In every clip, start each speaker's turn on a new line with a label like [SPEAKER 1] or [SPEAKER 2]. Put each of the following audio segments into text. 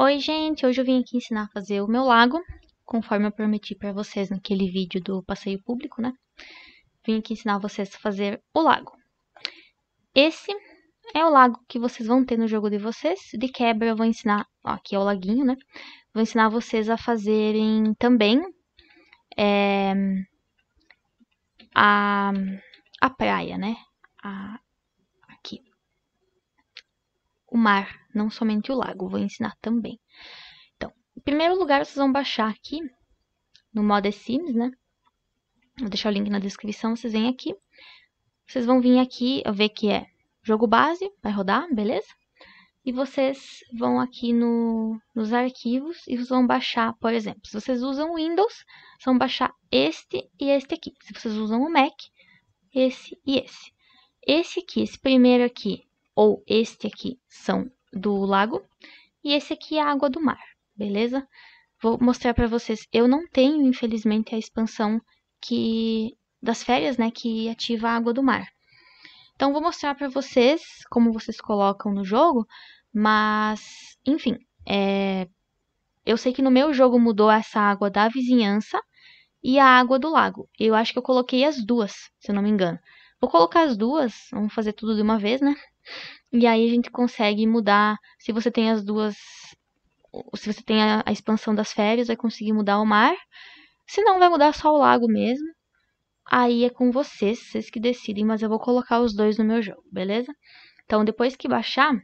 [SPEAKER 1] Oi, gente! Hoje eu vim aqui ensinar a fazer o meu lago, conforme eu prometi para vocês naquele vídeo do passeio público, né? Vim aqui ensinar vocês a fazer o lago. Esse é o lago que vocês vão ter no jogo de vocês. De quebra, eu vou ensinar... Ó, aqui é o laguinho, né? Vou ensinar vocês a fazerem também é, a, a praia, né? A, o mar, não somente o lago. Vou ensinar também. Então, em primeiro lugar, vocês vão baixar aqui no modo Sims, né? Vou deixar o link na descrição, vocês vêm aqui. Vocês vão vir aqui, eu ver que é jogo base, vai rodar, beleza? E vocês vão aqui no, nos arquivos e vocês vão baixar, por exemplo, se vocês usam Windows, vocês vão baixar este e este aqui. Se vocês usam o Mac, esse e esse. Esse aqui, esse primeiro aqui, ou este aqui são do lago e esse aqui é a água do mar, beleza? Vou mostrar para vocês. Eu não tenho, infelizmente, a expansão que das férias, né, que ativa a água do mar. Então vou mostrar para vocês como vocês colocam no jogo, mas enfim, é... eu sei que no meu jogo mudou essa água da vizinhança e a água do lago. Eu acho que eu coloquei as duas, se eu não me engano. Vou colocar as duas, vamos fazer tudo de uma vez, né? E aí a gente consegue mudar. Se você tem as duas. Se você tem a, a expansão das férias, vai conseguir mudar o mar. Se não, vai mudar só o lago mesmo. Aí é com vocês, vocês que decidem, mas eu vou colocar os dois no meu jogo, beleza? Então, depois que baixar,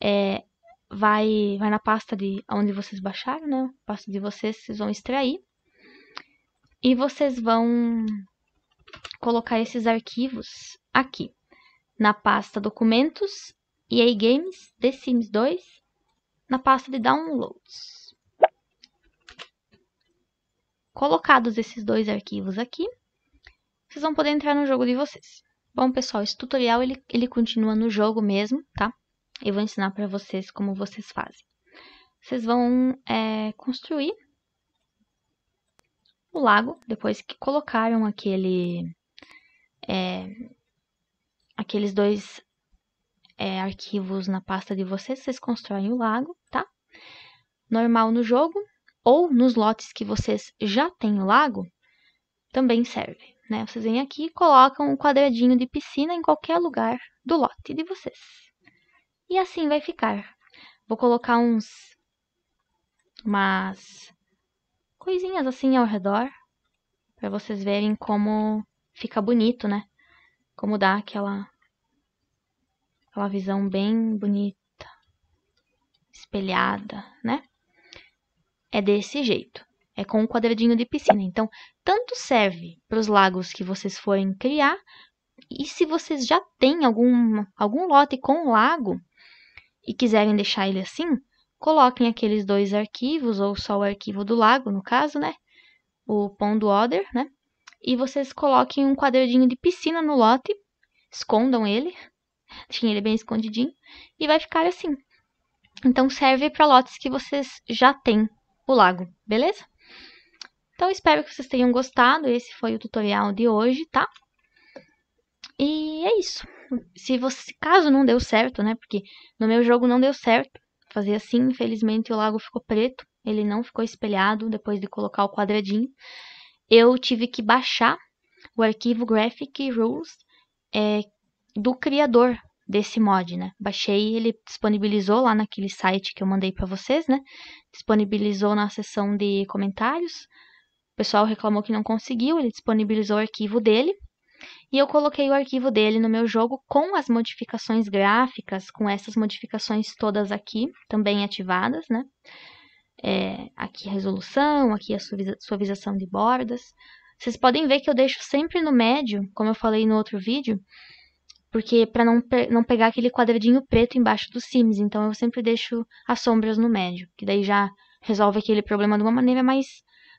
[SPEAKER 1] é, vai, vai na pasta de onde vocês baixaram, né? Pasta de vocês, vocês vão extrair. E vocês vão colocar esses arquivos aqui na pasta Documentos, EA Games, The Sims 2, na pasta de Downloads. Colocados esses dois arquivos aqui, vocês vão poder entrar no jogo de vocês. Bom, pessoal, esse tutorial ele, ele continua no jogo mesmo, tá? Eu vou ensinar para vocês como vocês fazem. Vocês vão é, construir o lago, depois que colocaram aquele... É, aqueles dois é, arquivos na pasta de vocês, vocês constroem o lago, tá? Normal no jogo, ou nos lotes que vocês já têm o lago, também serve. Né? Vocês vêm aqui e colocam um quadradinho de piscina em qualquer lugar do lote de vocês. E assim vai ficar. Vou colocar uns umas coisinhas assim ao redor para vocês verem como fica bonito, né? Como dá aquela aquela uma visão bem bonita, espelhada, né? É desse jeito. É com um quadradinho de piscina. Então, tanto serve para os lagos que vocês forem criar, e se vocês já têm algum, algum lote com lago e quiserem deixar ele assim, coloquem aqueles dois arquivos, ou só o arquivo do lago, no caso, né? O Pond Water, né? E vocês coloquem um quadradinho de piscina no lote, escondam ele, tinha ele bem escondidinho, e vai ficar assim. Então serve para lotes que vocês já têm o lago, beleza? Então espero que vocês tenham gostado, esse foi o tutorial de hoje, tá? E é isso. Se você, caso não deu certo, né? Porque no meu jogo não deu certo fazer assim, infelizmente o lago ficou preto, ele não ficou espelhado depois de colocar o quadradinho. Eu tive que baixar o arquivo Graphic Rules é, do criador desse mod, né? Baixei, ele disponibilizou lá naquele site que eu mandei para vocês, né? Disponibilizou na seção de comentários. O pessoal reclamou que não conseguiu, ele disponibilizou o arquivo dele. E eu coloquei o arquivo dele no meu jogo com as modificações gráficas, com essas modificações todas aqui, também ativadas, né? É, aqui a resolução, aqui a suavização de bordas. Vocês podem ver que eu deixo sempre no médio, como eu falei no outro vídeo, porque para não, pe não pegar aquele quadradinho preto embaixo dos sims, então eu sempre deixo as sombras no médio, que daí já resolve aquele problema de uma maneira mais,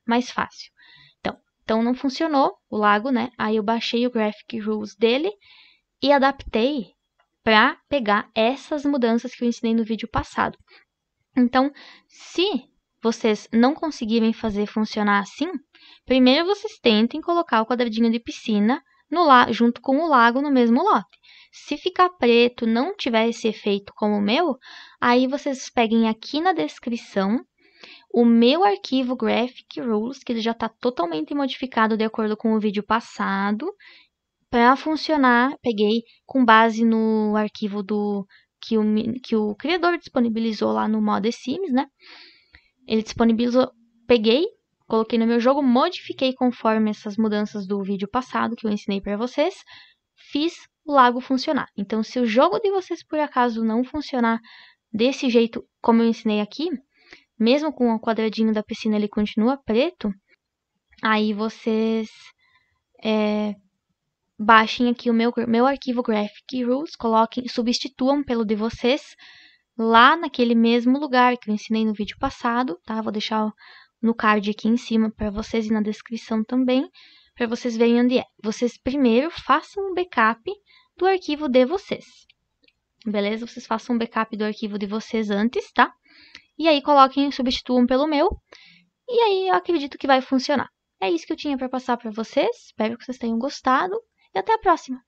[SPEAKER 1] mais fácil. Então, então não funcionou o lago, né? Aí eu baixei o graphic rules dele e adaptei para pegar essas mudanças que eu ensinei no vídeo passado. Então, se vocês não conseguirem fazer funcionar assim, primeiro vocês tentem colocar o quadradinho de piscina no la junto com o lago no mesmo lote. Se ficar preto, não tiver esse efeito como o meu, aí vocês peguem aqui na descrição o meu arquivo Graphic Rules, que ele já está totalmente modificado de acordo com o vídeo passado. Para funcionar, peguei com base no arquivo do que o, que o criador disponibilizou lá no Mod Sims, né? Ele disponibilizou, peguei Coloquei no meu jogo, modifiquei conforme essas mudanças do vídeo passado que eu ensinei para vocês. Fiz o lago funcionar. Então, se o jogo de vocês por acaso não funcionar desse jeito como eu ensinei aqui, mesmo com o quadradinho da piscina ele continua preto, aí vocês é, baixem aqui o meu, meu arquivo Graphic Rules, coloquem, substituam pelo de vocês lá naquele mesmo lugar que eu ensinei no vídeo passado, tá? Vou deixar o, no card aqui em cima para vocês e na descrição também, para vocês verem onde é. Vocês primeiro façam um backup do arquivo de vocês. Beleza? Vocês façam um backup do arquivo de vocês antes, tá? E aí coloquem, substituam pelo meu. E aí eu acredito que vai funcionar. É isso que eu tinha para passar para vocês. Espero que vocês tenham gostado e até a próxima.